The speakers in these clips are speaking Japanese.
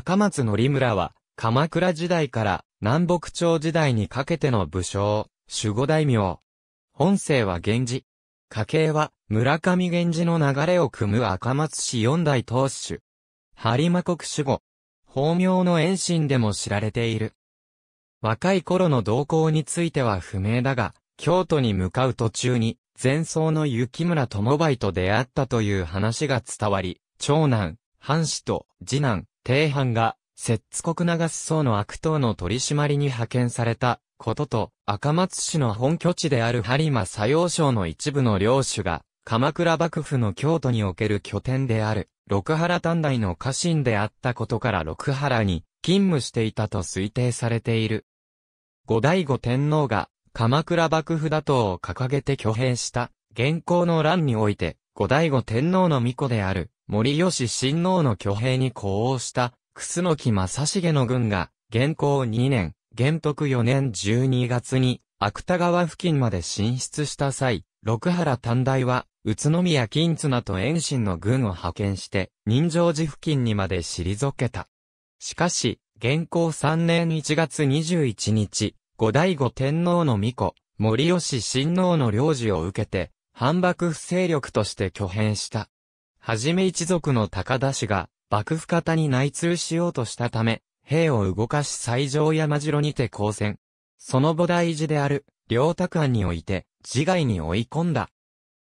赤松のむ村は、鎌倉時代から南北朝時代にかけての武将、守護大名。本姓は源氏。家系は村上源氏の流れを組む赤松氏四代当主。播磨国守護。法名の遠心でも知られている。若い頃の動向については不明だが、京都に向かう途中に、前奏の雪村友梅と出会ったという話が伝わり、長男、藩士と次男、帝藩が、摂津国長層の悪党の取り締まりに派遣されたことと、赤松市の本拠地である播磨左洋省の一部の領主が、鎌倉幕府の京都における拠点である、六原丹大の家臣であったことから六原に勤務していたと推定されている。後醍醐天皇が鎌倉幕府打倒を掲げて挙兵した現行の乱において、後醍醐天皇の巫女である森吉親王の挙兵に呼応した、楠木正成の軍が、元寇2年、元徳4年12月に、芥川付近まで進出した際、六原短大は、宇都宮金綱と遠心の軍を派遣して、人情寺付近にまで退けた。しかし、元寇3年1月21日、後醍醐天皇の御子、森吉親王の領事を受けて、反幕府勢力として挙兵した。はじめ一族の高田氏が、幕府方に内通しようとしたため、兵を動かし最上山城にて交戦。その菩提寺である、両卓庵において、自害に追い込んだ。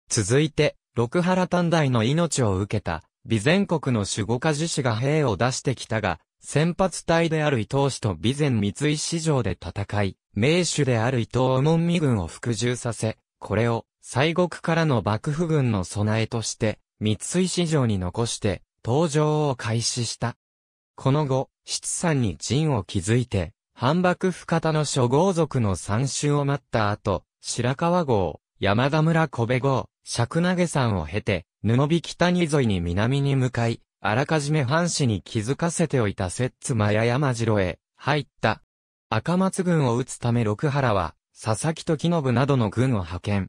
続いて、六原丹大の命を受けた、備前国の守護家樹氏が兵を出してきたが、先発隊である伊藤氏と備前三井市場で戦い、名手である伊藤右門見軍を服従させ、これを、西国からの幕府軍の備えとして、三井市場に残して登場を開始した。この後、七三に陣を築いて、反幕府方の諸豪族の参集を待った後、白川郷、山田村小部郷、尺投げ山を経て、布引谷沿いに南に向かい、あらかじめ藩士に気づかせておいた摂津間や山城へ入った。赤松軍を撃つため六原は、佐々木時信などの軍を派遣。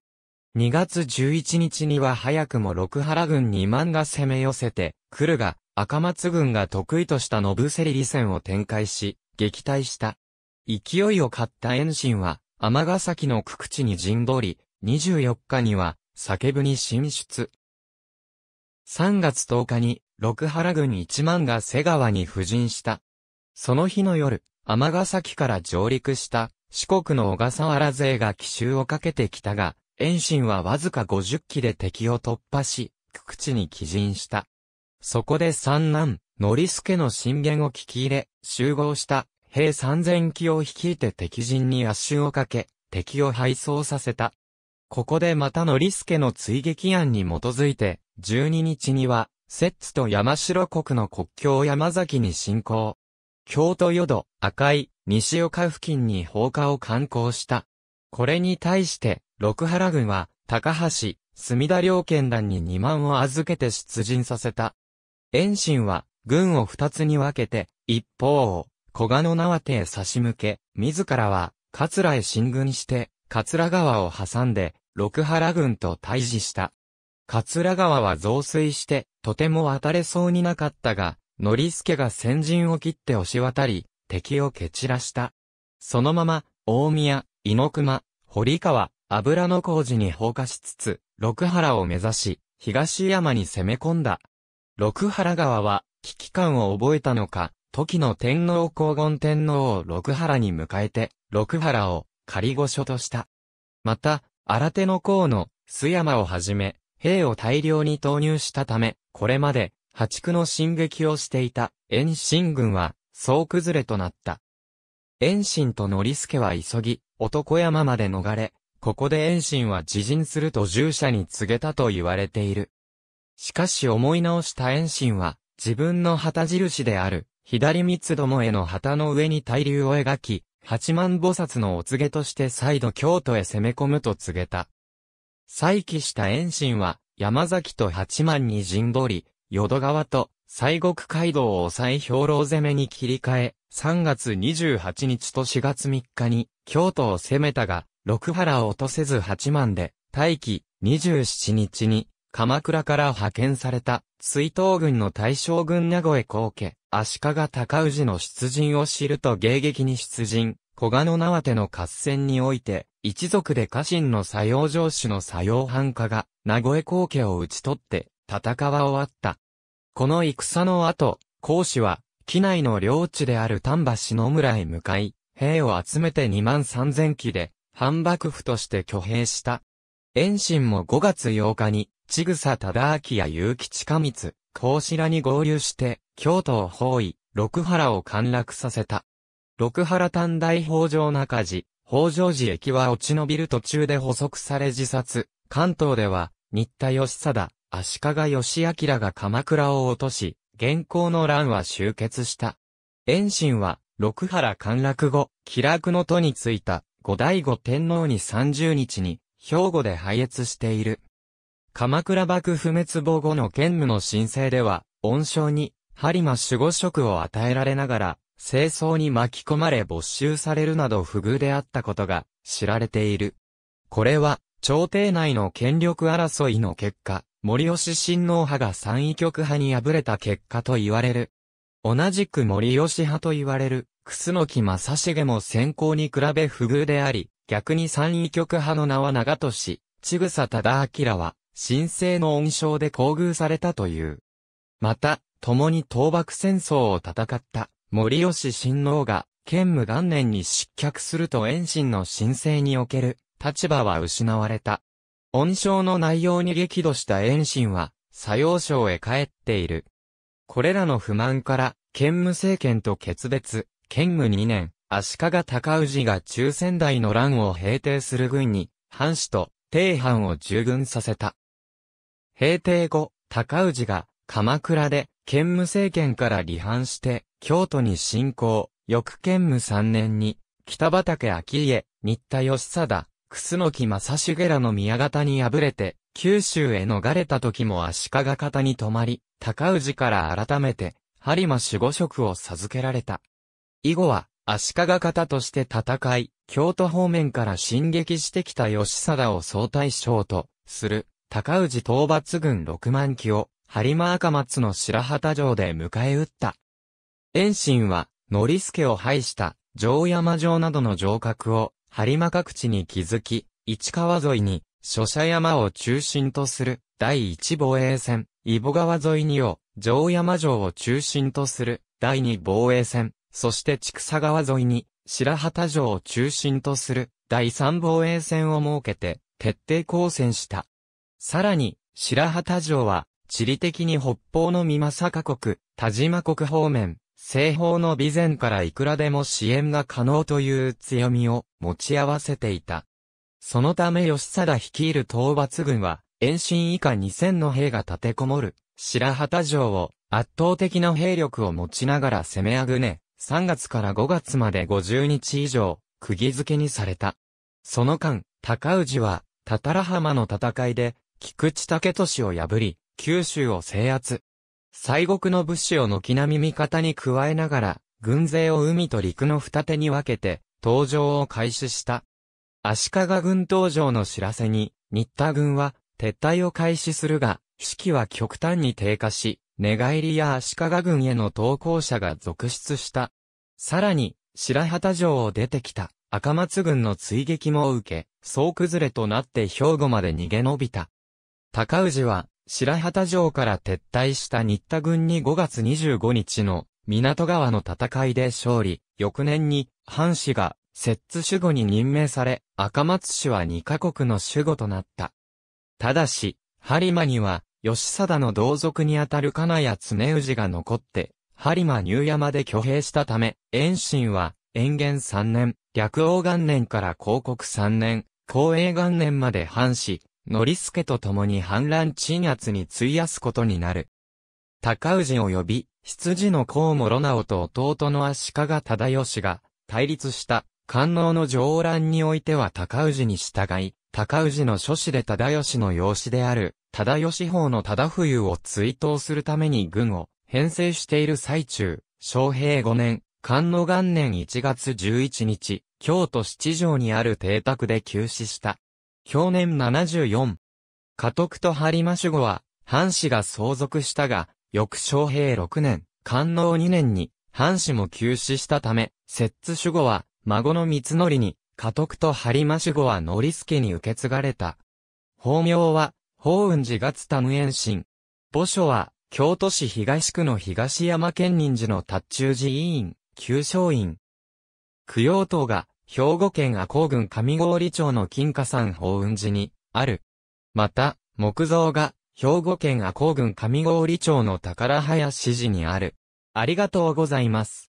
2月11日には早くも六原軍2万が攻め寄せて、来るが、赤松軍が得意とした信ブセリリ戦を展開し、撃退した。勢いを買った遠心は、天ヶ崎の九口に陣取り、24日には、叫ぶに進出。3月10日に、六原軍1万が瀬川に布陣した。その日の夜、天ヶ崎から上陸した、四国の小笠原勢が奇襲をかけてきたが、遠心はわずか50機で敵を突破し、九池に寄陣した。そこで三男、ノリスケの進言を聞き入れ、集合した兵3000機を率いて敵陣に圧縮をかけ、敵を敗走させた。ここでまたノリスケの追撃案に基づいて、12日には、摂津と山城国の国境山崎に進行。京都淀、赤い、西岡付近に放火を観光した。これに対して、六原軍は、高橋、隅田両県団に2万を預けて出陣させた。遠心は、軍を二つに分けて、一方を、小賀の縄手へ差し向け、自らは、桂へ進軍して、桂川を挟んで、六原軍と対峙した。桂川は増水して、とても渡れそうになかったが、ノリスケが先陣を切って押し渡り、敵を蹴散らした。そのまま、大宮、猪熊、堀川、油の工事に放火しつつ、六原を目指し、東山に攻め込んだ。六原川は、危機感を覚えたのか、時の天皇皇后天皇を六原に迎えて、六原を仮御所とした。また、新手の甲の須山をはじめ、兵を大量に投入したため、これまで破竹の進撃をしていた遠心軍は総崩れとなった。遠心と則助は急ぎ、男山まで逃れ、ここで遠心は自陣すると従者に告げたと言われている。しかし思い直した遠心は、自分の旗印である、左三つどもへの旗の上に大流を描き、八万菩薩のお告げとして再度京都へ攻め込むと告げた。再起した遠心は、山崎と八万に陣取り、淀川と西国街道を抑え兵糧攻めに切り替え、3月28日と4月3日に京都を攻めたが、六原を落とせず八万で、大気、十七日に、鎌倉から派遣された、水東軍の大将軍名越高家、足利高氏の出陣を知ると迎撃に出陣、小賀の縄手の合戦において、一族で家臣の作用上司の作用藩家が、名越高家を討ち取って、戦は終わった。この戦の後、孔子は、機内の領地である丹波篠村へ向かい、兵を集めて2万3000機で、反幕府として挙兵した。遠心も5月8日に、千草忠明や結城近光、孔子らに合流して、京都を包囲、六原を陥落させた。六原短大北条中寺、北条寺駅は落ち延びる途中で捕捉され自殺。関東では、新田義貞、足利義明が鎌倉を落とし、現行の乱は終結した。遠心は、六原陥落後、気楽の都に着いた。後醍醐天皇に30日に、兵庫で拝謁している。鎌倉幕府滅亡後の兼務の申請では、恩賞に、播磨守護職を与えられながら、清掃に巻き込まれ没収されるなど不遇であったことが知られている。これは、朝廷内の権力争いの結果、森吉親王派が三位局派に敗れた結果と言われる。同じく森吉派と言われる、楠木正成も先行に比べ不遇であり、逆に三位局派の名は長門氏、千草忠明は、神聖の恩賞で厚遇されたという。また、共に倒幕戦争を戦った森吉親王が、剣武元年に失脚すると遠心の神聖における立場は失われた。恩賞の内容に激怒した遠心は、左用省へ帰っている。これらの不満から、剣武政権と決別、建武2年、足利高氏が中仙台の乱を平定する軍に、藩士と、定藩を従軍させた。平定後、高氏が、鎌倉で、建武政権から離反して、京都に侵攻、翌建武3年に、北畠昭家、新田義貞、楠木正成らの宮方に敗れて、九州へ逃れた時も足利方に泊まり、高氏から改めて、播磨守護職を授けられた。以後は、足利方として戦い、京都方面から進撃してきた義貞を総大将と、する、高氏討伐軍六万機を、播磨赤松の白旗城で迎え撃った。遠心は、ス助を廃した、城山城などの城郭を、播磨各地に築き、市川沿いに、諸社山を中心とする、第一防衛戦、伊保川沿いにを、城山城を中心とする、第二防衛戦、そして千草川沿いに、白旗城を中心とする第三防衛線を設けて、徹底抗戦した。さらに、白旗城は、地理的に北方の三政国、田島国方面、西方の備前からいくらでも支援が可能という強みを持ち合わせていた。そのため吉貞率いる討伐軍は、遠心以下2000の兵が立てこもる、白旗城を圧倒的な兵力を持ちながら攻めあぐね、3月から5月まで50日以上、釘付けにされた。その間、高氏は、多々浜の戦いで、菊池武俊を破り、九州を制圧。西国の武士を軒並み味方に加えながら、軍勢を海と陸の二手に分けて、登場を開始した。足利軍登場の知らせに、新田軍は撤退を開始するが、士気は極端に低下し、寝返りや足利軍への投降者が続出した。さらに、白旗城を出てきた赤松軍の追撃も受け、総崩れとなって兵庫まで逃げ延びた。高氏は、白旗城から撤退した新田軍に5月25日の港川の戦いで勝利、翌年に藩士が摂津守護に任命され、赤松氏は2カ国の守護となった。ただし、播磨には義貞の同族にあたる金谷常氏が残って、播磨入山で挙兵したため、遠心は、延元3年、略王元年から広告3年、光栄元年まで反し、ス助と共に反乱鎮圧に費やすことになる。高氏及び、羊の甲もロナオと弟の足利忠義が、対立した、官能の上乱においては高氏に従い、高氏の諸子で忠義の養子である、忠義法の忠冬を追悼するために軍を編成している最中、昌平5年、官の元年1月11日、京都七条にある邸宅で急死した。去年74。家督と張間守護は、藩士が相続したが、翌昌平6年、官能2年に、藩士も急死したため、摂津守護は、孫の三則に、家督と張間守護は則助に受け継がれた。法名は、法雲寺月田無縁心。墓所は、京都市東区の東山県人寺の達中寺委員、旧正院。供養塔が、兵庫県赤公郡上郡町の金華山法雲寺に、ある。また、木造が、兵庫県赤公郡上郡町の宝林寺にある。ありがとうございます。